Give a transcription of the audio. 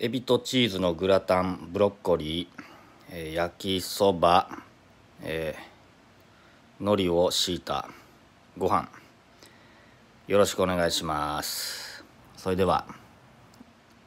エビとチーズのグラタンブロッコリー、えー、焼きそば、えー、海苔を敷いたご飯よろしくお願いしますそれでは